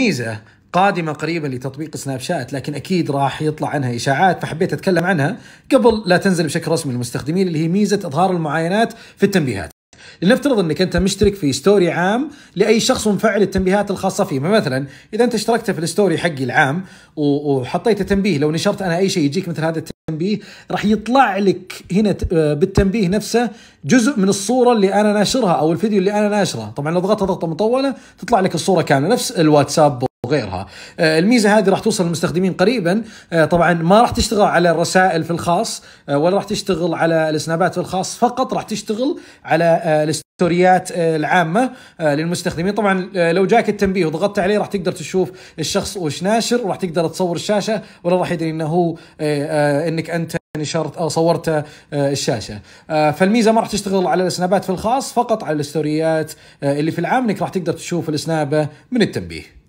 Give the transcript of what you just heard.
ميزه قادمه قريبا لتطبيق سناب شات لكن اكيد راح يطلع عنها اشاعات فحبيت اتكلم عنها قبل لا تنزل بشكل رسمي للمستخدمين اللي هي ميزه اظهار المعاينات في التنبيهات لنفترض انك انت مشترك في ستوري عام لاي شخص مفعل التنبيهات الخاصه فيه مثلا اذا انت اشتركت في الستوري حقي العام وحطيت تنبيه لو نشرت انا اي شيء يجيك مثل هذا التنبيه راح يطلع لك هنا آه، بالتنبيه نفسه جزء من الصوره اللي انا ناشرها او الفيديو اللي انا ناشره طبعا لو ضغطت ضغطه مطوله تطلع لك الصوره كامله نفس الواتساب وغيرها آه، الميزه هذه راح توصل للمستخدمين قريبا آه، طبعا ما راح تشتغل على الرسائل في الخاص آه، ولا راح تشتغل على السنابات في الخاص فقط راح تشتغل على الستوريات العامه للمستخدمين طبعا لو جاك التنبيه وضغطت عليه راح تقدر تشوف الشخص وش ناشر وراح تقدر تصور الشاشه ولا راح يدري انه هو انك انت نشرت او صورت الشاشه فالميزه ما راح تشتغل على السنابات في الخاص فقط على الستوريات اللي في العام انك راح تقدر تشوف السنابه من التنبيه